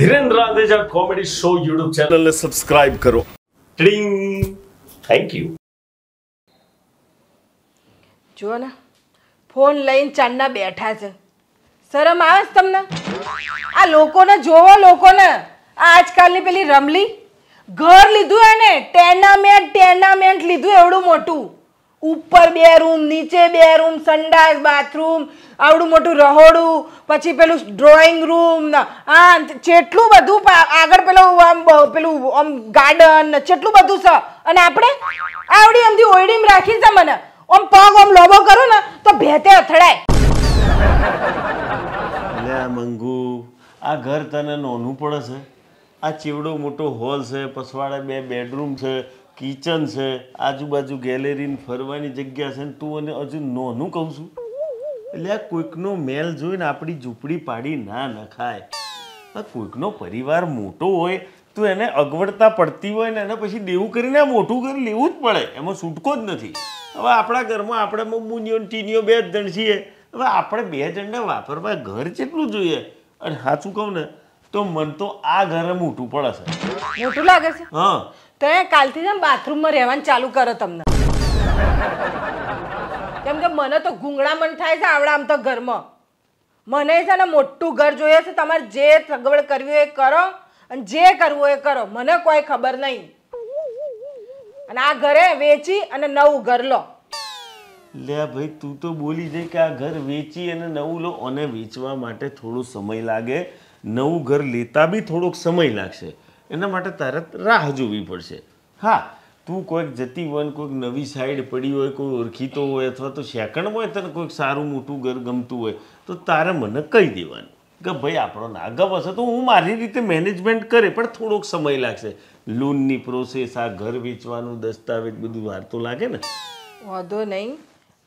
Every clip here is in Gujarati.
Dhirendra Randheja comedy show YouTube ચેનલને સબસ્ક્રાઇબ કરો ટિંગ થેન્ક યુ જુઓ ને ફોન લઈને ચાંદના બેઠા છે શરમ આવે છે તમને આ લોકોને જોવો લોકોને આ આજકાલની પેલી રમલી ઘર લીધું એને ટેનામેન્ટ ટેનામેન્ટ લીધું એવડું મોટું ઉપર બે રૂમ નીચે બે રૂમ સંડાસ બાથરૂમ આવડું મોટું રહોડું પછી પેલું ડ્રોઈંગ રૂમ આ જેટલું બધું આગળ પેલું આમ પેલું આમ ગાર્ડન જેટલું બધું છે અને આપણે આવડી એમથી ઓયડીમ રાખી છે મને આમ પગ આમ લોબો કરું ને તો ભેતે અથડાય મંગુ આ ઘર તને નોનું પડે છે આ ચીવડો મોટો હોલ છે પછવાડે બે બેડરૂમ છે કિચન છે આજુબાજુ ગેલેરીને ફરવાની જગ્યા છે ને તું અને હજુ નોનું કહું છું એટલે આ કોઈકનો મેલ જોઈને આપણી ઝૂંપડી પાડી ના નખાય આ કોઈકનો પરિવાર મોટો હોય તો એને અગવડતા પડતી હોય ને એને પછી દેવું કરીને મોટું કરી લેવું જ પડે એમાં છૂટકો જ નથી હવે આપણા ઘરમાં આપણે મુનિયો ટીનીઓ બે જ જણ છીએ હવે આપણે બે જણને વાપરવા ઘર જેટલું જોઈએ અને સાચું કહું ને તો મન તો આ ઘરે મોટું પડે છે મોટું લાગે છે હા તે કાલથી ને બાથરૂમમાં રહેવાનું ચાલુ કરો તમને કેમ કે મને તો ઘૂંગળા મન થાય છે આવડા આમ તો ઘરમાં મને છે ને મોટું ઘર જોઈએ છે તમારે જે સગવડ કરવી હોય એ કરો અને જે કરવું એ કરો મને કોઈ ખબર નહીં અને આ ઘરે વેચી અને નવું ઘર લો લે ભાઈ તું તો બોલી જઈ કે આ ઘર વેચી અને નવું લો અને વેચવા માટે થોડો સમય લાગે નવું ઘર લેતા બી થોડોક સમય લાગશે એના માટે તરત રાહ જોવી પડશે હા તું કોઈક જતી હોય ને કોઈક નવી સાઈડ પડી હોય કોઈ ઓળખીતો હોય અથવા તો સેકન્ડમાં હોય તને કોઈક સારું મોટું ઘર ગમતું હોય તો તારે મને કહી દેવાનું કે ભાઈ આપણો નાગવ હશે તો હું મારી રીતે મેનેજમેન્ટ કરે પણ થોડોક સમય લાગશે લોનની પ્રોસેસ આ ઘર વેચવાનું દસ્તાવેજ બધું વાર તો લાગે ને વાંધો નહીં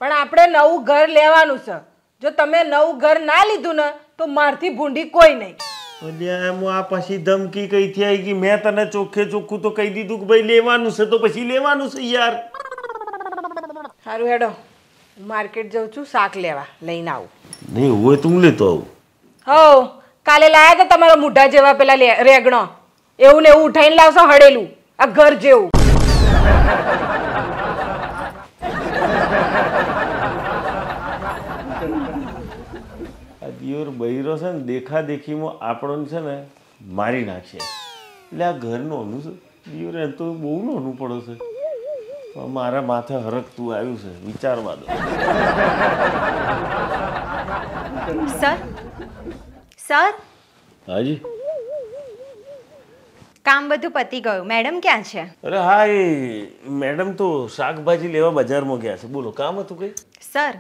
પણ આપણે નવું ઘર લેવાનું છે જો તમે નવું ઘર ના લીધું ને તો મારથી ભૂંડી કોઈ નહીં એમ આ પછી ધમકી કઈ થી આવી ગઈ મેં તને ચોખ્ખે ચોખ્ખું તો કહી દીધું કે ભાઈ લેવાનું છે તો પછી લેવાનું છે યાર સારું હેડો માર્કેટ જઉં છું શાક લેવા લઈને આવું નહીં હોય તો હું લેતો આવું હો કાલે લાયા હતા તમારા મૂઢા જેવા પેલા રેગણો એવું ને એવું ઉઠાઈને લાવશો હડેલું આ ઘર જેવું ગીર બૈરો છે ને દેખાદેખીમાં આપણોને છે ને મારી નાખશે એટલે આ ઘરનું ઓનું છે ગીર એમ તો બહુ નોનું પડો છે મારા માથે હરકતું આવ્યું છે વિચારવા દો સર સર હાજી કામ બધું પતી ગયું મેડમ ક્યાં છે અરે હા એ મેડમ તો શાકભાજી લેવા બજારમાં ગયા છે બોલો કામ હતું કઈ સર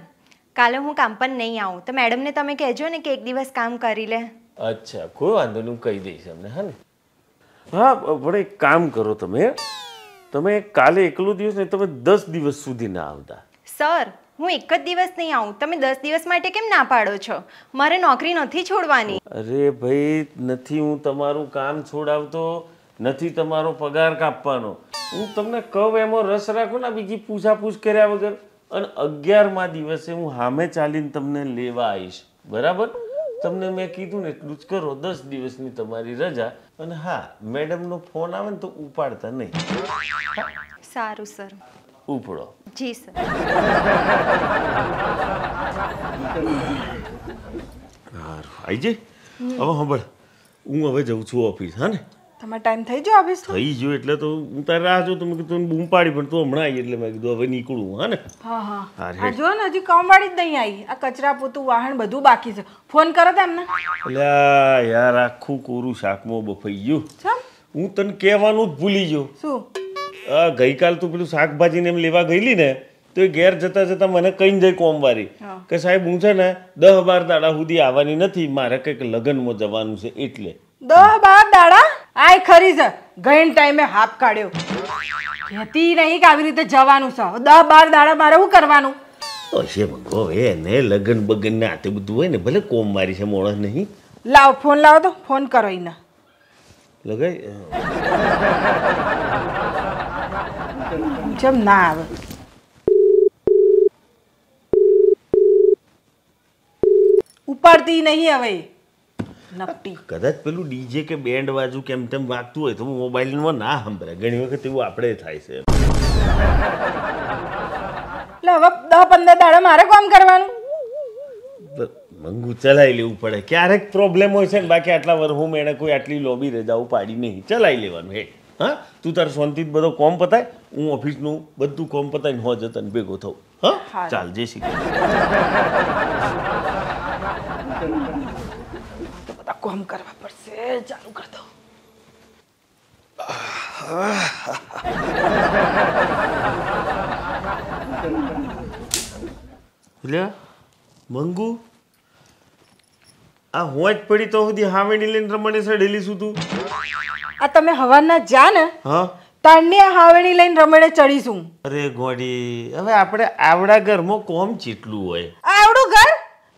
કાલે હું કામ પર નહીં આવું તો મેડમને તમે કહેજો ને કે એક દિવસ કામ કરી લે અચ્છા કોઈ વાંધો નહીં કહી દઈશ તમને હા ને હા પણ એક કામ કરો તમે તમે કાલે એકલો દિવસ નહીં તમે દસ દિવસ સુધી ના આવતા સર હું એક જ દિવસ નહીં આવું તમે દસ દિવસ માટે કેમ ના પાડો છો મારે નોકરી નથી છોડવાની અરે ભાઈ નથી હું તમારું કામ છોડાવતો નથી તમારો પગાર કાપવાનો હું તમને કહું એમાં રસ રાખું ને બીજી પૂછા પૂછ કર્યા વગર અને અગિયારમાં દિવસે હું સામે ચાલીને તમને લેવા આવીશ બરાબર તમને મેં કીધું ને એટલું જ કરો દસ દિવસની તમારી રજા અને હા મેડમનો ફોન આવે ને તો ઉપાડતા નહીં સારું સર ઉપડો જી સર સારું આવી જઈ હવે સાંભળ હું હવે જઉં છું ઓફિસ હા ને તમારે ટાઈમ થઈ ગયો ઓફિસ થઈ ગયો એટલે તો હું તારે રાહ જો તમે કીધું બૂમ પાડી પણ તું હમણાં આવી એટલે મેં કીધું હવે નીકળું હા ને હા હા જો ને હજી કમવાડી જ નહીં આવી આ કચરા પોતું વાહન બધું બાકી છે ફોન કરો તેમને અલ્યા યાર આખું કોરું શાકમાં બફાઈ ગયું હું તને કહેવાનું જ ભૂલી ગયો શું ગઈકાલ તું પેલું શાકભાજીને એમ લેવા ગયેલી ને તો એ ઘેર જતા જતા મને કઈ જાય કોમવારી કે સાહેબ હું છે ને દહ બાર દાડા સુધી આવવાની નથી મારે કંઈક લગ્નમાં જવાનું છે એટલે દહ બાર દાડા આય ખરી છે ગઈન ટાઈમે હાફ કાઢ્યો હતી નહીં કે આવી રીતે જવાનું છે દસ બાર દાડા મારે શું કરવાનું હશે ભગો એને લગ્ન બગન ને આતે બધું હોય ને ભલે કોમ મારી છે મોણસ નહીં લાવ ફોન લાવો તો ફોન કરો એને લગાઈ જેમ ના આવે ઉપાડતી નહીં હવે કદાચ પેલું ડીજે કે બેન્ડ બાજુ કેમ તેમ વાગતું હોય તો હું મોબાઈલમાં ના સાંભળે ઘણી વખત એવું આપણે થાય છે એટલે હવે દસ પંદર દાડા મારે કામ કરવાનું મંગુ ચલાવી લેવું પડે ક્યારેક પ્રોબ્લેમ હોય છે ને બાકી આટલા વર હું મેળે કોઈ આટલી લોબી રજાઓ પાડી નહીં ચલાવી લેવાનું હે હા તું તાર શાંતિ બધો કોમ પતાય હું ઓફિસનું બધું કોમ પતાવીને હો જતન ભેગો થવું હા ચાલ જય શ્રી કોમ કરવા પડશે ચાલુ કર દો મંગુ આ હોટ પડી તો સુધી હાવેડી લઈને રમણે છે ડેલી તું આ તમે હવાના જા ને હા તાણને હાવેડી લઈને રમણે ચડીશું અરે ગોડી હવે આપણે આવડા ઘરમાં કોમ ચીટલું હોય આવડું ઘર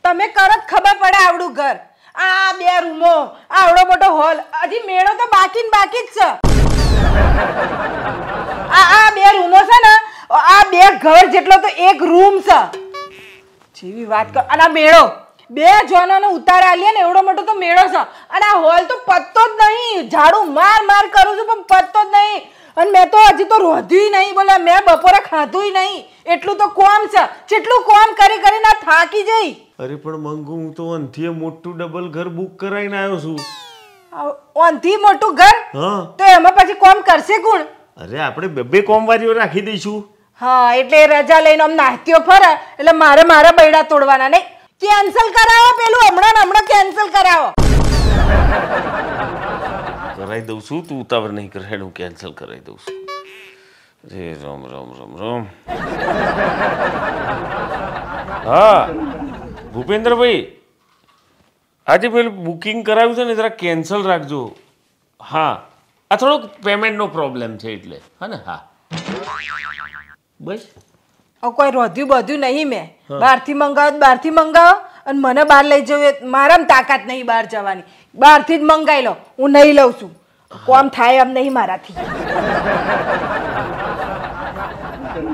તમે કરત ખબર પડે આવડું ઘર આ બે રૂમો આવડો મોટો હોલ હજી મેળો તો બાકી બાકી જ છે આ આ બે રૂમો છે ને આ બે ઘર જેટલો તો એક રૂમ છે જેવી વાત કર અને મેળો બે જોનોનો ઉતાર આલીએ ને એવડો મોટો તો મેળો છે અને આ હોલ તો પત્તો જ નહીં ઝાડુ માર માર કરું છું પણ પત્તો જ નહીં અને મેં તો હજી તો રોધ્યું નહીં બોલે મેં બપોરે ખાધું નહીં એટલું તો કોમ છે જેટલું કોમ કરી કરીને થાકી જઈ અરે પણ મંગુ હું તો અંધીએ મોટું ડબલ ઘર બુક કરાવીને આવ્યો છું અંધી મોટું ઘર તો એમાં પછી કોમ કરશે કોણ અરે આપણે બે બે કોમવારીઓ રાખી દઈશું હા એટલે રજા લઈને આમ નાહત્યો ફરે એટલે મારે મારા બૈડા તોડવાના નહીં કેન્સલ કરાવો પેલું હમણાં હમણાં કેન્સલ કરાવો કરાવી દઉં છું તું ઉતાવળ નહીં કરે હું કેન્સલ કરાવી દઉં છું રે રામ રામ રામ રામ હા ભૂપેન્દ્રભાઈ આજે પેલું બુકિંગ કરાવ્યું છે ને જરા કેન્સલ રાખજો હા આ થોડોક પેમેન્ટનો પ્રોબ્લેમ છે એટલે હા ને હા બસ કોઈ રોધ્યું બધું નહીં મેં બહારથી મંગાવો બહારથી મંગાવો અને મને બહાર લઈ જવું મારામાં તાકાત નહીં બહાર જવાની બહારથી જ મંગાઈ લો હું નહીં લઉં છું કોમ થાય એમ નહીં મારાથી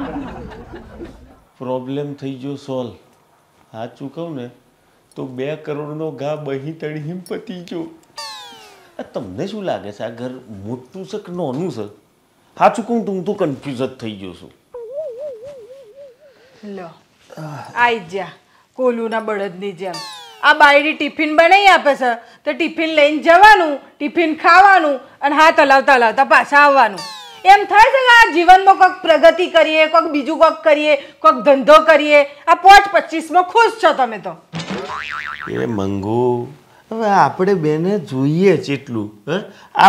પ્રોબ્લેમ થઈ ગયો સોલ્વ હા ચૂકવું ને તો બે કરોડનો ઘા બહી તળી પતી ગયો તમને શું લાગે છે આ ઘર મોટું છે કે નોનું છે હા ચૂકવું તો હું તો કન્ફ્યુઝ જ થઈ ગયો છું લો આઈ જા કોલુના બળદની જેમ આ બાયડી ટિફિન બનાવી આપે છે તો ટિફિન લઈને જવાનું ટિફિન ખાવાનું અને હાથ હલાવતા હલાવતા પાછા આવવાનું એમ થાય છે કે આ જીવનમાં કોઈક પ્રગતિ કરીએ કોઈક બીજું કોઈક કરીએ કોઈક ધંધો કરીએ આ પાંચ પચીસમાં ખુશ છો તમે તો એ મંગુ હવે આપણે બેને જોઈએ જેટલું હે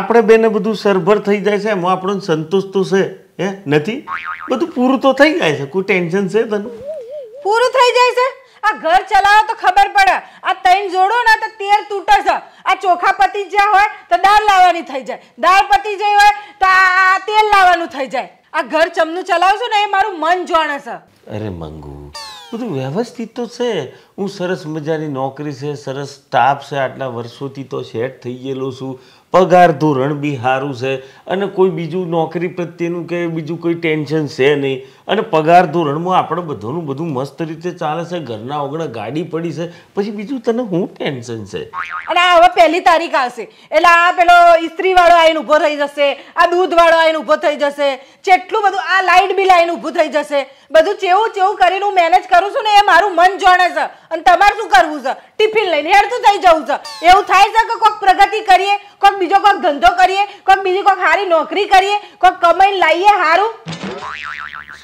આપણે બેને બધું સરભર થઈ જાય છે એમ આપણો સંતોષ તો છે હે નથી બધું પૂરું તો થઈ જાય છે કોઈ ટેન્શન છે તને પૂરું થઈ જાય છે આ ઘર ચલાવો તો ખબર પડે આ ત્રણ જોડો ને તો તેર તૂટે છે આ ચોખા પતી જ્યાં હોય તો દાળ લાવવાની થઈ જાય દાળ પતી જઈ હોય તો આ તેલ લાવવાનું થઈ જાય આ ઘર ચમનું ચલાવશું ને એ મારું મન જાણે છે અરે મંગુ બધું વ્યવસ્થિત તો છે હું સરસ મજાની નોકરી છે સરસ સ્ટાફ છે આટલા વર્ષોથી તો સેટ થઈ ગયેલો છું પગાર ધોરણ બી સારું છે અને કોઈ બીજું નોકરી પ્રત્યેનું કે બીજું કોઈ ટેન્શન છે નહીં અને પગાર ધોરણમાં આપણે બધાનું બધું મસ્ત રીતે ચાલે છે ઘરના ઓગણે ગાડી પડી છે પછી બીજું તને હું ટેન્શન છે અને આ હવે પહેલી તારીખ આવશે એટલે આ પેલો ઇસ્ત્રી વાળો આઈને ઉભો થઈ જશે આ દૂધ વાળો આઈને ઊભો થઈ જશે જેટલું બધું આ લાઇટ બિલ આઈને ઉભું થઈ જશે બધું ચેવું ચેવું કરીને હું મેનેજ કરું છું ને એ મારું મન જોણે છે અને તમારે શું કરવું છે ટિફિન લઈને હેડતું થઈ જવું છે એવું થાય છે કે કોઈક પ્રગતિ કરીએ કોઈક બીજો કોઈક ધંધો કરીએ કોઈક બીજી કોઈક સારી નોકરી કરીએ કોઈક કમાઈને લાવીએ સારું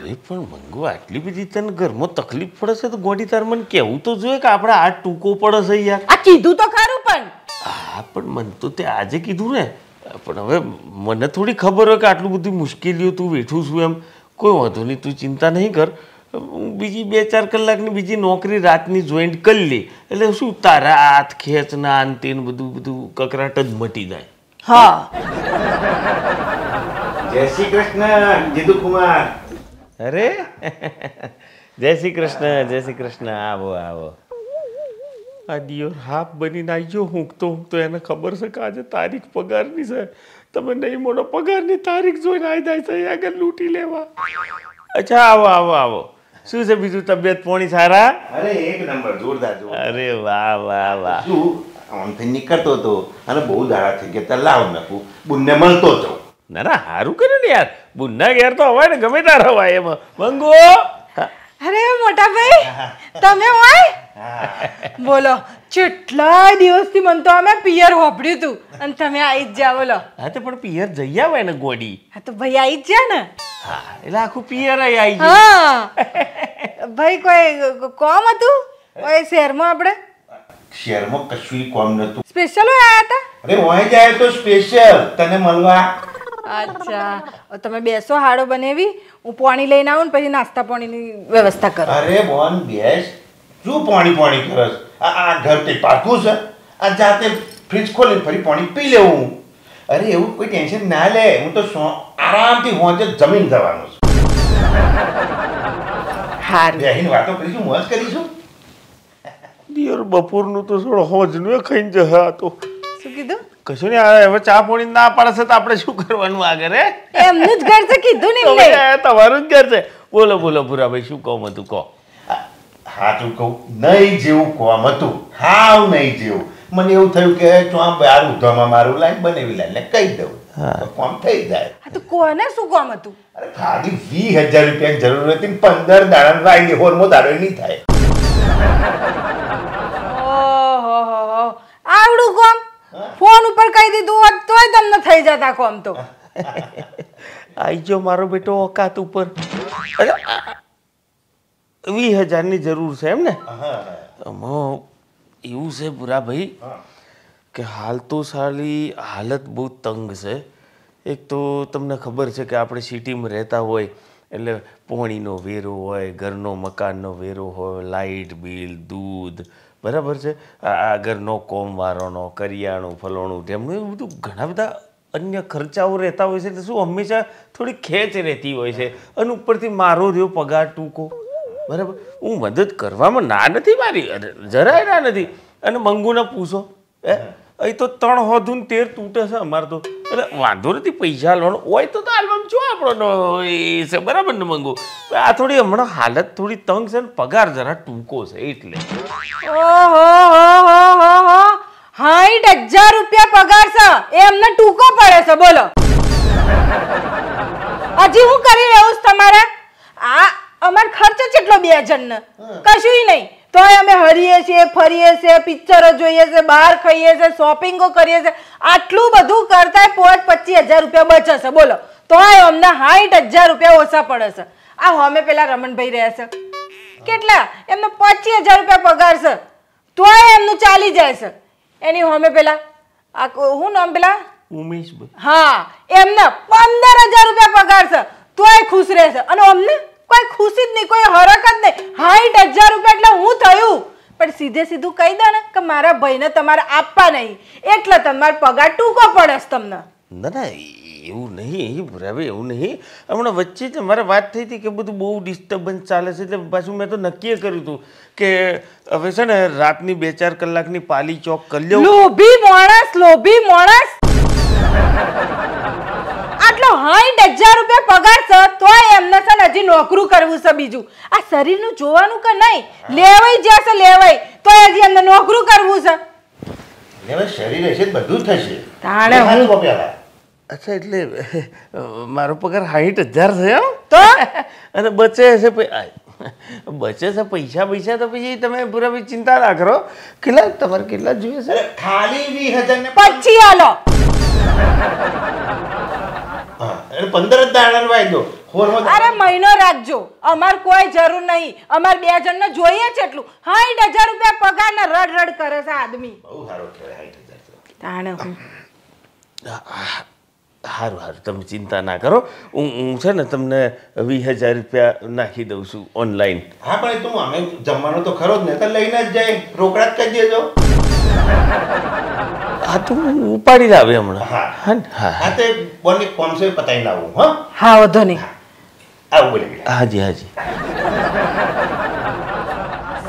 અરે પણ મંગુ આટલી બધી તને ઘરમાં તકલીફ પડે છે તો ગોડી તાર મને કેવું તો જોઈએ કે આપણે આ ટૂંકો પડે છે યાર આ કીધું તો ખરું પણ હા પણ મને તો તે આજે કીધું ને પણ હવે મને થોડી ખબર હોય કે આટલું બધી મુશ્કેલીઓ તું વેઠું છું એમ કોઈ વાંધો નહીં તું ચિંતા નહીં કર બીજી બે ચાર કલાકની બીજી નોકરી રાતની જોઈન્ટ કરી લે એટલે શું તારા હાથ ખેંચ ના અંતે બધું બધું કકરાટ જ મટી જાય હા જય શ્રી કૃષ્ણ જીતુ કુમાર અરે જય શ્રી કૃષ્ણ જય શ્રી કૃષ્ણ આવો આવો આ દિયો હાફ બનીને આવ્યો હુંકતો હુંકતો એને ખબર છે કે આજે તારીખ પગારની છે તમે નહીં મોડો પગારની તારીખ જોઈને આવી જાય છે આગળ લૂંટી લેવા અચ્છા આવો આવો આવો શું છે બીજું તબિયત પોણી સારા અરે એક નંબર જોરદાર અરે વાહ વાહ વાહ શું ઓનફેન નીકળતો હતો અને બહુ દાડા થઈ ગયા લાવ નકું બુનને મળતો હતો ના ના સારું કર્યું ને યાર બુન્ના ઘેર તો હોય ને ગમે તાર હવાય એમાં મંગુ અરે મોટા ભાઈ તમે હોય બોલો કેટલા દિવસથી મન તો અમે પિયર હોપડ્યું હતું અને તમે આવી જ જા બોલો હા તો પણ પિયર જઈ આવે ને ગોડી હા તો ભાઈ આવી જ જા ને હા એટલે આખું પિયર આવી જાય હા ભાઈ કોઈ કોમ હતું કોઈ શહેરમાં આપણે શહેરમાં કશું કોમ નતું સ્પેશિયલ હોય આયા હતા અરે હોય જાય તો સ્પેશિયલ તને મળવા અચ્છા તમે બેસો હાડો બનાવી હું પાણી લઈને આવું ને પછી નાસ્તા પાણીની વ્યવસ્થા કરું અરે બોન બેસ શું પાણી પાણી કરસ આ આ ઘર તે પાકું છે આ જાતે ફ્રીજ ખોલી ફરી પાણી પી લેવું અરે એવું કોઈ ટેન્શન ના લે હું તો આરામથી હોંચે જમીન જવાનો છું હાર બેહીન વાતો કરીશું મોજ કરીશું દિયર બપોરનું તો થોડો હોજનું ખાઈને જહા તો કશું નહીં હવે ચા પોણી ના પાડશે તો આપણે શું કરવાનું આગળ રે એમનું જ ઘર છે કીધું ને તમારું જ ઘર છે બોલો બોલો ભૂરાભાઈ શું કહું હતું કહો સાચું કહું નહીં જેવું કોમ હતું હાવ નહીં જેવું મને એવું થયું કે તો આમ બાર મારું લાઈન બનાવી લાઈન કહી દઉં કોમ થઈ જાય હા તો કોને શું કોમ હતું અરે ખાલી વીસ હજાર રૂપિયાની જરૂર હતી પંદર દાડા વાઈ હોર્મો દાડો નહીં થાય આવડું કોમ ફોન ઉપર કહી દીધું હોત તોય તમને થઈ જત આખો તો આઈ જો મારો બેટો ઓકાત ઉપર વીસ હજારની જરૂર છે એમ ને એવું છે ભૂરાભાઈ કે હાલ તો સાલી હાલત બહુ તંગ છે એક તો તમને ખબર છે કે આપણે સિટીમાં રહેતા હોય એટલે પોણીનો વેરો હોય ઘરનો મકાનનો વેરો હોય લાઇટ બિલ દૂધ બરાબર છે આગળનો કોમવારોનો કરિયાણું ફલોણું ઢેમણું એવું બધું ઘણા બધા અન્ય ખર્ચાઓ રહેતા હોય છે એટલે શું હંમેશા થોડી ખેંચ રહેતી હોય છે અને ઉપરથી મારો રહ્યો પગાર ટૂંકો બરાબર હું મદદ કરવામાં ના નથી મારી જરાય ના નથી અને મંગુને પૂછો હે અહીં તો ત્રણ હોધું તેર તૂટે છે અમારે તો એટલે વાંધો નથી પૈસા લેવાનો હોય તો આલ્બમ જો આપણો એ છે બરાબર ને મંગો આ થોડી હમણાં હાલત થોડી તંગ છે ને પગાર જરા ટૂંકો છે એટલે સાઠ હજાર રૂપિયા પગાર છે એ અમને ટૂંકો પડે છે બોલો હજી હું કરી રહ્યો છું તમારે આ અમાર ખર્ચ કેટલો બે હજાર ને કશું નહીં તોય અમે હરીએ છીએ ફરીએ છીએ પિક્ચરો જોઈએ છે બહાર ખાઈએ છીએ શોપિંગો કરીએ છીએ આટલું બધું કરતા પોત પચીસ હજાર રૂપિયા બચે બોલો તોય અમને સાઠ હજાર રૂપિયા ઓછા પડે છે આ હોમે પેલા રમણભાઈ રહ્યા છે કેટલા એમનો પચીસ હજાર રૂપિયા પગાર છે તોય એમનું ચાલી જાય છે એની હોમે પેલા આ શું નામ પેલા ઉમેશ હા એમને પંદર હજાર રૂપિયા પગાર છે તોય ખુશ રહેશે અને અમને કોઈ ખુશી જ નહીં કોઈ હરકત નહીં સાઠ હજાર રૂપિયા એટલે હું થયું પણ સીધે સીધું કહી દે ને કે મારા ભાઈને તમારે આપવા નહીં એટલે તમારે પગાર ટૂંકો પડે છે તમને ના ના એવું નહીં હવે એવું નહીં હમણાં વચ્ચે જ મારે વાત થઈ હતી કે બધું બહુ ડિસ્ટર્બન્સ ચાલે છે એટલે પાછું મેં તો નક્કી કર્યું હતું કે હવે છે ને રાતની બે ચાર કલાકની પાલી ચોક કરી લો લોભી માણસ લોભી માણસ આટલો હાઈટ હજાર રૂપિયા પગાર છે તોય એમને છે ને હજી નોકરું કરવું છે બીજું આ શરીરનું જોવાનું કે નહીં લેવાય જ્યાં છે લેવાય તોય હજી એમને નોકરું કરવું છે લેવાય શરીર હશે બધું થશે તાણે હું બપ્યાલા અચ્છા એટલે મારો પગાર હાઈટ હજાર થયો તો અને બચે હશે બચે છે પૈસા પૈસા તો પછી તમે પૂરા પછી ચિંતા ના કરો કેટલા તમારે કેટલા જોઈએ છે ખાલી વીસ હજાર પછી હાલો અરે મહિનો રાખજો અમાર કોઈ જરૂર નહીં અમાર બે જણ ને જોઈએ છે એટલું હાઈટ હજાર રૂપિયા પગાર ને રડ રડ કરે છે આદમી સારું સારું તમે ચિંતા ના કરો હું હું છે ને તમને વીસ હજાર રૂપિયા નાખી દઉં છું ઓનલાઈન હા પણ તું અમે જમવાનો તો ખરો જ ને તો લઈને જ જાય રોકડા જ કહી દેજો હા તો ઉપાડી લાવે હમણાં હા હા તે બોને પાંચસો પતાવી લાવું હા હા વધો નહીં આવું બોલી હાજી હાજી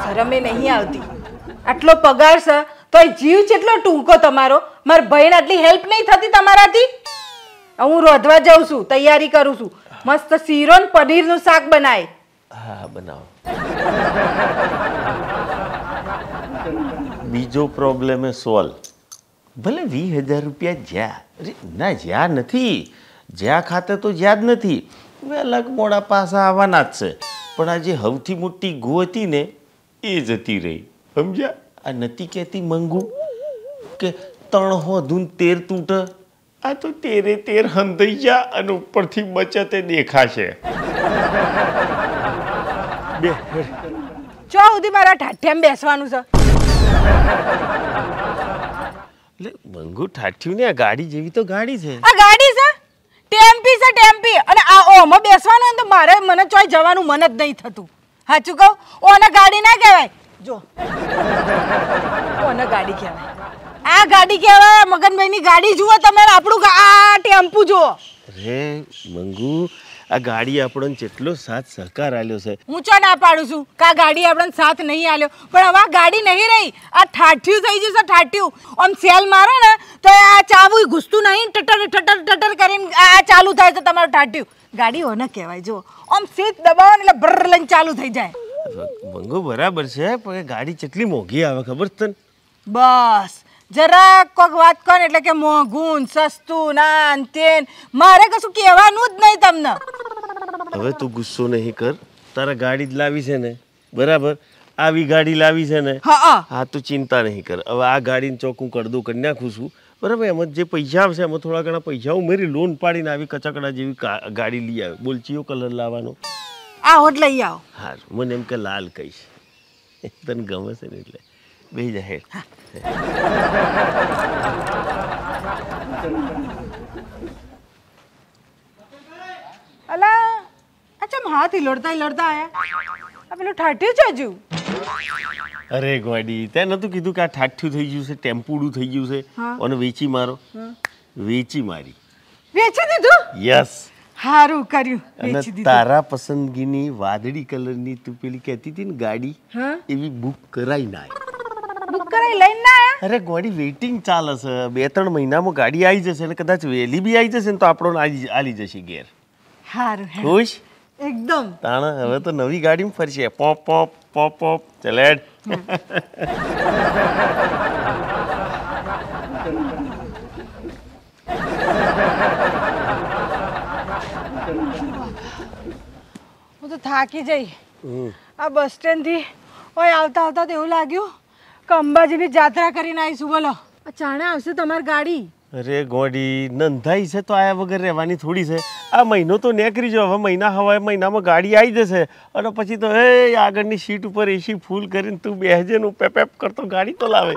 શરમે નહીં આવતી આટલો પગાર છે તો જીવ કેટલો ટૂંકો તમારો માર ભાઈને આટલી હેલ્પ નહીં થતી તમારાથી હું રોધવા જાઉં છું તૈયારી કરું છું મસ્ત શીરો ને પનીરનું શાક બનાય હા બનાવો બીજો પ્રોબ્લેમ એ સોલ્વ ભલે વીસ હજાર રૂપિયા જ્યાં અરે ના જ્યાં નથી જ્યાં ખાતે તો જ્યાં જ નથી અલગ મોડા પાસા આવવાના જ છે પણ આ જે સૌથી મોટી ગો હતી ને એ જતી રહી સમજ્યા આ નથી કહેતી મંગુ કે ત્રણ હો ધૂન તેર તૂટ આ તો તેરે તેર હંધાઈ જા અને ઉપરથી બચતે દેખાશે બે જો સુધી મારા ઠાઠિયામ બેસવાનું છે લે મંગુ ઠાઠ્યું ને આ ગાડી જેવી તો ગાડી છે આ ગાડી છે ટેમ્પી છે ટેમ્પી અને આ ઓમ બેસવાનું તો મારે મને ચોય જવાનું મન જ નહીં થતું સાચું કહું ઓને ગાડી ના કહેવાય જો ઓને ગાડી કહેવાય આ ગાડી કહેવાય મગનભાઈની ગાડી જુઓ તમે આપણું આ ટેમ્પુ જુઓ રે મંગુ આ ગાડી આપણને જેટલો સાથ સહકાર આલ્યો છે હું ચો ના પાડું છું કે આ ગાડી આપણને સાથ નહીં આલ્યો પણ હવે ગાડી નહીં રહી આ ઠાઠ્યું થઈ જશે ઠાઠ્યું આમ સેલ મારો ને તો આ ચાવું ઘૂસતું નહીં ટટર ટટર ટટર કરીને આ ચાલુ થાય છે તમારું ઠાઠ્યું ગાડી હોને કહેવાય જો આમ સીટ દબાવો એટલે બ્રર લઈને ચાલુ થઈ જાય મંગો બરાબર છે પણ ગાડી કેટલી મોંઘી આવે ખબર તને બસ જરાક કોક વાત કરો એટલે કે મોંઘું સસ્તું નાન તેન મારે કશું કહેવાનું જ નહીં તમને હવે તું ગુસ્સો નહીં કર તારા ગાડી જ લાવી છે ને બરાબર આવી ગાડી લાવી છે ને હા તું ચિંતા નહીં કર હવે આ ગાડીને ચોખ્ખું કરદું કરી નાખું છું બરાબર એમાં જે પૈસા આવશે એમાં થોડા ઘણા પૈસા ઉમેરી લોન પાડીને આવી કચકડા જેવી ગાડી લઈ આવે બોલ ચિયો કલર લાવવાનો આ હોટ લઈ આવો હા મને એમ કે લાલ કહીશ તને ગમે છે ને એટલે bây giờ hết અલા આ ચમ હાથી લડતા લડતા આયા પેલું ઠાઠ્યું છે હજુ અરે ગોડી તે નતું કીધું કે આ ઠાઠ્યું થઈ ગયું છે ટેમ્પુડું થઈ ગયું છે અને વેચી મારો વેચી મારી વેચી દીધું યસ હારું કર્યું વેચી તારા પસંદગીની વાદળી કલરની તું પેલી કહેતી હતી ને ગાડી એવી બુક કરાઈ નાય કરાઈ લઈને ના આયા અરે ગોડી વેઇટિંગ ચાલે છે બે ત્રણ મહિનામાં ગાડી આવી જશે અને કદાચ વેલી બી આવી જશે ને તો આપણો આલી જશે ઘેર હાર ખુશ એકદમ તાણ હવે તો નવી ગાડીમાં ફરશે પોપ પોપ પોપ પોપ ચલેડ હું તો થાકી જઈ આ બસ સ્ટેન્ડથી ઓય આવતા આવતા તો એવું લાગ્યું અંબાજીની જાત્રા કરીને આવીશું બોલો ચાણે આવશે તમારી ગાડી અરે ગોડી નંધાઈ છે તો આયા વગર રહેવાની થોડી છે આ મહિનો તો નીકળી જો હવે મહિના હવાય મહિનામાં ગાડી આવી જશે અને પછી તો એ આગળની સીટ ઉપર એસી ફૂલ કરીને તું બેહજે નું પેપ કરતો ગાડી તો લાવે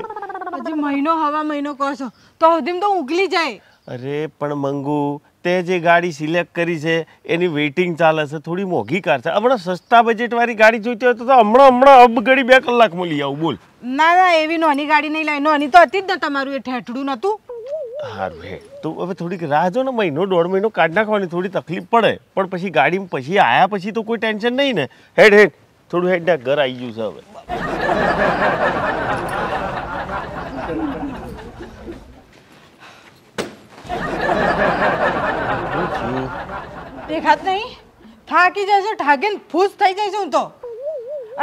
હજી મહિનો હવા મહિનો કહો છો તો સુધી તો ઉકલી જાય અરે પણ મંગુ તે જે ગાડી સિલેક્ટ કરી છે એની વેઇટિંગ ચાલે છે થોડી મોંઘી કાર છે હમણાં સસ્તા બજેટવાળી ગાડી જોઈતી હોય તો હમણાં હમણાં અબગડી બે કલાક મળી આવું બોલ ના ના એવી નાની ગાડી નહીં લાવી નાની તો હતી જ ને તમારું એ ઠેઠડું નહોતું સારું હે તો હવે થોડીક રાહ જો ને મહિનો દોઢ મહિનો કાઢ નાખવાની થોડી તકલીફ પડે પણ પછી ગાડી પછી આયા પછી તો કોઈ ટેન્શન નહીં ને હેડ હેડ થોડું હેડ ના ઘર આવી ગયું છે હવે દેખાત નહીં થાકી જશે ઠાકીને ફૂસ થઈ જઈશ હું તો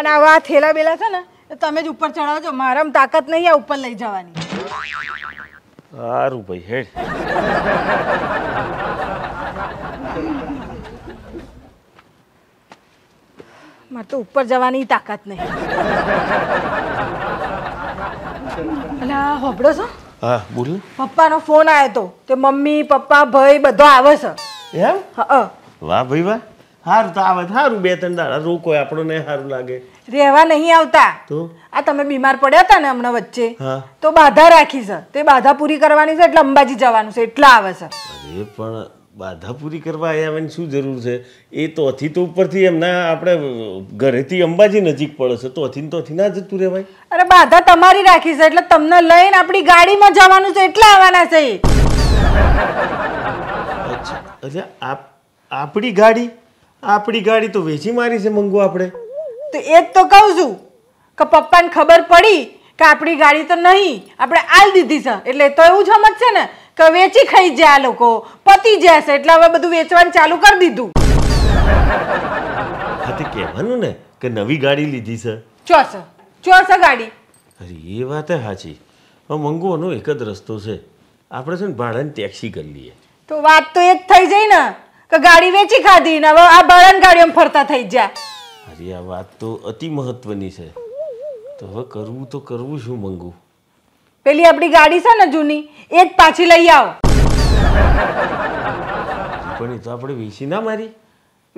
અને આવા થેલા બેલા છે ને તમે જ ઉપર ચડાવજો મારામાં તાકાત નહીં આ ઉપર લઈ જવાની સારું ભાઈ હેડ મારે તો ઉપર જવાની તાકાત નહીં એટલે હોબળો છો હા બોલ પપ્પાનો ફોન આવ્યો તો કે મમ્મી પપ્પા ભાઈ બધો આવે છે એમ હા વાહ ભાઈ વાહ હારું તો આવે હારું બે ત્રણ દાડા રોકો આપણને હારું લાગે રહેવા નહીં આવતા તો આ તમે બીમાર પડ્યા હતા ને હમણાં વચ્ચે તો બાધા રાખી છે તે બાધા પૂરી કરવાની છે એટલે અંબાજી જવાનું છે એટલા આવે છે અરે પણ બાધા પૂરી કરવા આવ્યા આવીને શું જરૂર છે એ તો અથી તો ઉપરથી એમના આપણે ઘરેથી અંબાજી નજીક પડે છે તો અથી તો અથી ના જતું રહેવાય અરે બાધા તમારી રાખી છે એટલે તમને લઈને આપણી ગાડીમાં જવાનું છે એટલે આવવાના છે અચ્છા અચ્છા આપણી ગાડી આપણી ગાડી તો વેચી મારી છે મંગુ આપણે તો એ જ તો કહું છું કે પપ્પાને ખબર પડી કે આપણી ગાડી તો નહીં આપણે આલ દીધી છે એટલે તો એવું જ છે ને કે વેચી ખાઈ જાય આ લોકો પતી જશે એટલે હવે બધું વેચવાનું ચાલુ કરી દીધું હાથે કહેવાનું ને કે નવી ગાડી લીધી છે ચોસ ચોસ ગાડી અરે એ વાત સાચી હવે મંગવાનો એક જ રસ્તો છે આપણે છે ને ભાડાની ટેક્સી કરી લઈએ તો વાત તો એ જ થઈ જાય ને કે ગાડી વેચી ખાધી ને હવે આ ગાડી એમ ફરતા થઈ જાય અરે આ વાત તો અતિ મહત્વની છે તો હવે કરવું તો કરવું શું મંગું પેલી આપણી ગાડી છે ને જૂની એ જ પાછી લઈ આવો પણ તો આપણે વેચી ના મારી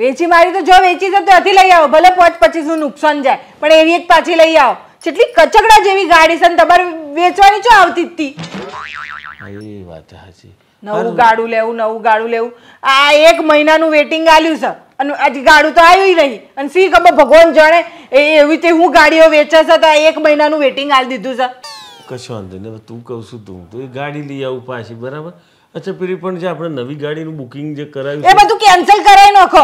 વેચી મારી તો જો વેચી તો ત્યાંથી લઈ આવો ભલે પાંચ પચીસનું નુકસાન જાય પણ એવી એક પાછી લઈ આવો કેટલી કચકડા જેવી ગાડી છે ને તમારે વેચવાની છો આવતી જ તી વાત સાચી નવું ગાડું લેવું નવું ગાડું લેવું આ એક મહિનાનું વેટિંગ આલ્યું છે અને આજે ગાડું તો આવ્યું નહીં અને સી ખબર ભગવાન જાણે એવી રીતે હું ગાડીઓ વેચે છે તો એક મહિનાનું વેટિંગ આલી દીધું છે કશો વાંધો નહીં તું કહું છું તું તું એ ગાડી લઈ આવું પાછી બરાબર અચ્છા પેલી પણ જે આપણે નવી ગાડીનું બુકિંગ જે કરાવ્યું એ બધું કેન્સલ કરાવી નાખો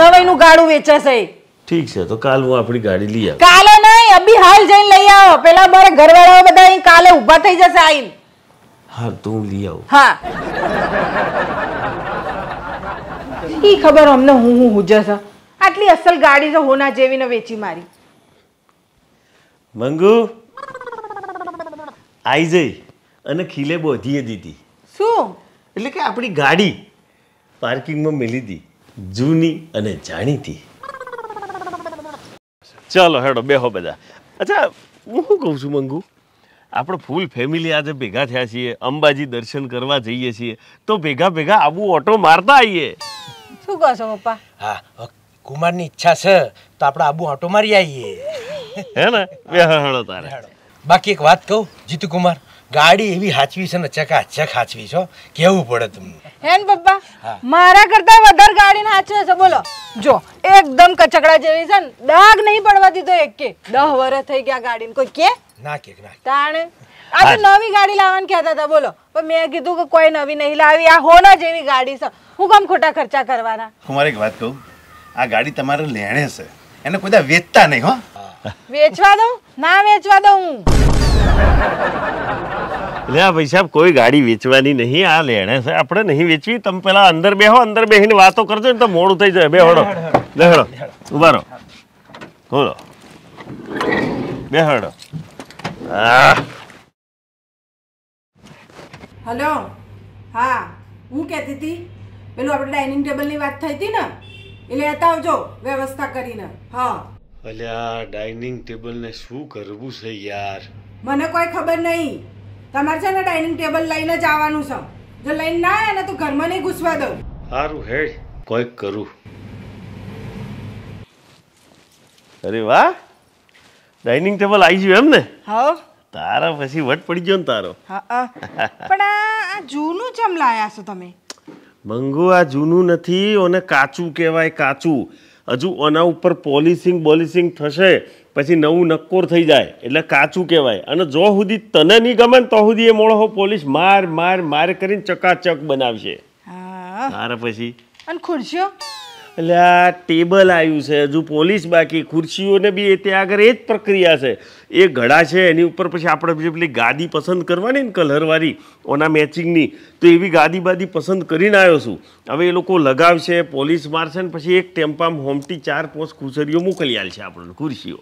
નવાઈનું ગાડું વેચાશે ઠીક છે તો કાલ હું આપણી ગાડી લઈ આવું કાલે નહીં અભી હાલ જઈને લઈ આવો પેલા મારા ઘરવાળાઓ બધા અહીં કાલે ઊભા થઈ જશે આઈન હા તું લઈ આવું હા ઈ ખબર અમને હું હું હુજસ આટલી અસલ ગાડી તો હોના જેવીને વેચી મારી મંગુ આવી જઈ અને ખીલે બોધીએ દીધી શું એટલે કે આપણી ગાડી પાર્કિંગમાં મેલી હતી જૂની અને જાણીતી ચાલો હેડો બેહો બધા અચ્છા હું શું કહું છું મંગુ આપણે ફૂલ ફેમિલી આજે ભેગા થયા છીએ અંબાજી દર્શન કરવા જઈએ છીએ તો ભેગા ભેગા આબુ ઓટો મારતા આવીએ શું કહો છો પપ્પા હા કુમારની ઈચ્છા છે તો આપણે આબુ ઓટો મારી આવીએ હે ને બેહણો તારે બાકી એક વાત કહું જીતુ કુમાર ગાડી એવી હાચવી છે ને ચકાચક હાચવી છો કેવું પડે તમને હેન પપ્પા મારા કરતા વધારે ગાડી હાચવે છે બોલો જો એકદમ કચકડા જેવી છે ને ડાઘ નહીં પડવા દીધો એક કે 10 વર્ષ થઈ ગયા ગાડીને કોઈ કે ના કે ના તાણે આ તો નવી ગાડી લાવવાનું કહેતા હતા બોલો પણ મેં કીધું કે કોઈ નવી નહીં લાવી આ હોના જેવી ગાડી છે હું કેમ ખોટા ખર્ચા કરવાના હું મારે એક વાત કહું આ ગાડી તમારે લેણે છે એને કોઈ વેચતા નહીં હો વેચવા દઉં ના વેચવા દઉં એટલે ભાઈ સાહેબ કોઈ ગાડી વેચવાની નહીં આ લેણે છે આપણે નહીં વેચવી તમે પેલા અંદર બેહો અંદર બેહીને વાતો કરજો ને તો મોડું થઈ જાય બેહડો બેહડો ઉભારો રહો ખોલો બેહડો હલો હા હું કહેતી હતી પેલું આપણે ડાઇનિંગ ટેબલની વાત થઈ હતી ને એ લેતા આવજો વ્યવસ્થા કરીને હા અલ્યા ડાઇનિંગ ટેબલ ને શું કરવું છે યાર મને કોઈ ખબર નહીં તમારે છે ને ડાઇનિંગ ટેબલ લઈને જ આવવાનું છે જો લઈને ના આવે ને તો ઘરમાં નહીં ઘૂસવા દઉં સારું હેડ કોઈક કરું અરે વાહ ડાઇનિંગ ટેબલ આવી ગયું એમ ને હા તારા પછી વટ પડી ગયો ને તારો પણ આ જૂનું ચમ લાયા છો તમે મંગુ આ જૂનું નથી ઓને કાચું કહેવાય કાચું હજુ આના ઉપર પોલિસિંગ બોલિસિંગ થશે પછી નવું નક્કોર થઈ જાય એટલે કાચું કહેવાય અને જો સુધી તને નહીં ગમે તો સુધી એ મોળો પોલીસ માર માર માર કરીને ચકાચક બનાવશે તારા પછી અને ખુરશીઓ એટલે આ ટેબલ આવ્યું છે હજુ પોલીસ બાકી ખુરશીઓને બી એ ત્યાં આગળ એ જ પ્રક્રિયા છે એ ઘડા છે એની ઉપર પછી આપણે જે પેલી ગાદી પસંદ કરવાની ને કલરવાળી ઓના મેચિંગની તો એવી ગાદી બાદી પસંદ કરીને આવ્યો છું હવે એ લોકો લગાવશે પોલીસ મારશે ને પછી એક ટેમ્પામ હોમટી ચાર પોસ્ટ ખુશરીઓ મોકલી છે આપણને ખુરશીઓ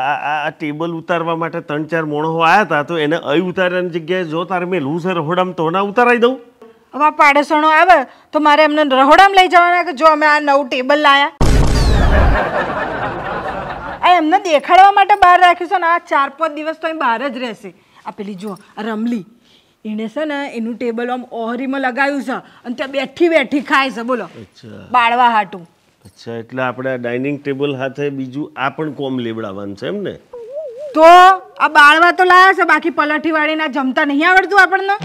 આ આ ટેબલ ઉતારવા માટે ત્રણ ચાર મોણો આવ્યા હતા તો એને અહીં ઉતારવાની જગ્યાએ જો તારે મેં લૂઝર હોડામ તો ના ઉતારાઈ દઉં હવે આ પાડોશણો આવે તો મારે એમને રહોડામાં લઈ જવાના કે જો અમે આ નવું ટેબલ લાયા આ એમને દેખાડવા માટે બહાર રાખીશું ને આ ચાર પાંચ દિવસ તો એ બહાર જ રહેશે આ પેલી જુઓ રમલી એણે છે ને એનું ટેબલ આમ ઓહરીમાં લગાવ્યું છે અને ત્યાં બેઠી બેઠી ખાય છે બોલો બાળવા હાટું અચ્છા એટલે આપણે ડાઇનિંગ ટેબલ હાથે બીજું આ પણ કોમ લેવડાવવાનું છે એમ ને તો આ બાળવા તો લાયા છે બાકી પલઠી વાળીના જમતા નહીં આવડતું આપણને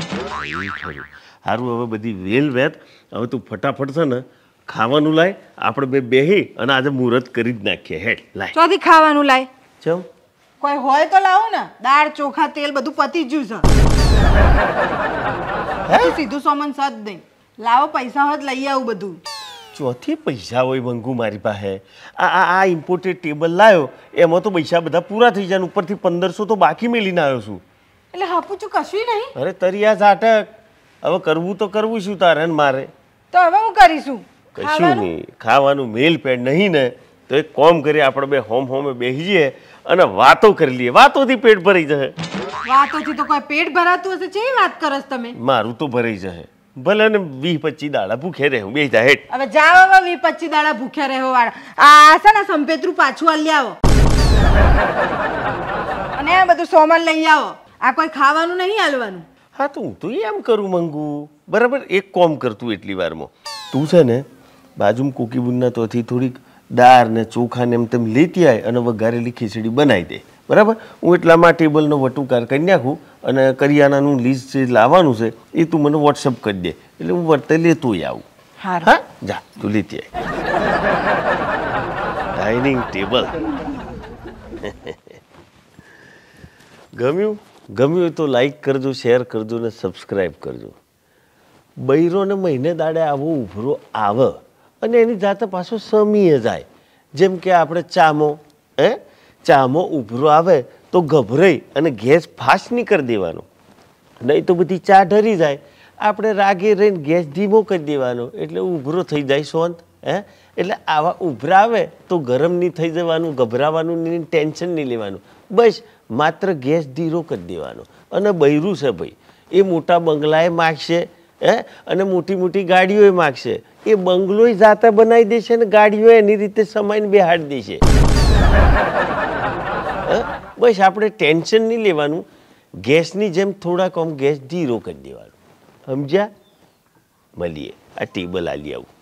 સારું હવે બધી વેલ વેત હવે તું ફટાફટ છે ને ખાવાનું લાય આપણે બે બેહી અને આજે મુહૂર્ત કરી જ નાખીએ હેડ લાય ચોથી ખાવાનું લાય ચમ કોઈ હોય તો લાવો ને દાળ ચોખા તેલ બધું પતી જ છે હે સીધું સોમન સદ નહીં લાવો પૈસા હોત લઈ આવું બધું ચોથી પૈસા હોય મંગુ મારી પાસે આ આ આ ઇમ્પોર્ટેડ ટેબલ લાવ્યો એમાં તો પૈસા બધા પૂરા થઈ જાય ઉપરથી પંદરસો તો બાકી મેલીને આવ્યો છું એટલે હાપું છું કશું નહીં અરે તરિયા ઝાટક હવે કરવું તો કરવું શું તારે મારે તો હવે હું કરીશું કશું નહીં ખાવાનું મેલ પેડ નહીં ને તો એક કોમ કરી આપણે બે હોમ હોમે બેસીએ અને વાતો કરી લઈએ વાતોથી પેટ ભરાઈ જશે વાતોથી તો કોઈ પેટ ભરાતું હશે છે વાત કરસ તમે મારું તો ભરાઈ જશે ભલે ને વીસ પચીસ દાડા ભૂખે રહેવું બે જા હેઠ હવે જાવ હવે વીસ પચીસ દાડા ભૂખે રહેવો વાળા આ છે ને સંપેત્રું પાછું આલી આવો અને આ બધું સોમન લઈ આવો આ કોઈ ખાવાનું નહીં હાલવાનું હા તો હું તો એમ કરું માંગુ બરાબર એક કોમ કરતું એટલી વારમાં તું છે ને બાજુમાં કોકીબુનના તોથી થોડીક દાળ ને ચોખા ને એમ તેમ લેતી આવે અને વઘારેલી ખીચડી બનાવી દે બરાબર હું એટલામાં ટેબલનો વટુકાર કરી નાખું અને કરિયાણાનું લીઝ જે લાવવાનું છે એ તું મને વોટ્સઅપ કરી દે એટલે હું વર્તે લેતો આવું હા જા તું લેતી આવે ડાઇનિંગ ટેબલ ગમ્યું ગમ્યું હોય તો લાઇક કરજો શેર કરજો ને સબસ્ક્રાઈબ કરજો બૈરોને મહિને દાડે આવો ઉભરો આવે અને એની જાતે પાછો સમીએ જાય જેમ કે આપણે ચામો હે ચામો ઉભરો આવે તો ગભરાઈ અને ગેસ ફાસ્ટ નહીં કરી દેવાનો નહીં તો બધી ચા ઢરી જાય આપણે રાગી રહીને ગેસ ધીમો કરી દેવાનો એટલે ઉભરો થઈ જાય સોંત હે એટલે આવા ઉભરા આવે તો ગરમ નહીં થઈ જવાનું ગભરાવાનું નહીં ટેન્શન નહીં લેવાનું બસ માત્ર ગેસ ધીરો કરી દેવાનો અને બૈરું છે ભાઈ એ મોટા બંગલાએ માગશે હે અને મોટી મોટી ગાડીઓએ માગશે એ બંગલોય જાતે બનાવી દેશે અને ગાડીઓ એની રીતે સમાઈને બેહાડી દેશે બસ આપણે ટેન્શન નહીં લેવાનું ગેસની જેમ થોડાક આમ ગેસ ધીરો કરી દેવાનું સમજ્યા મળીએ આ ટેબલ આલી આવું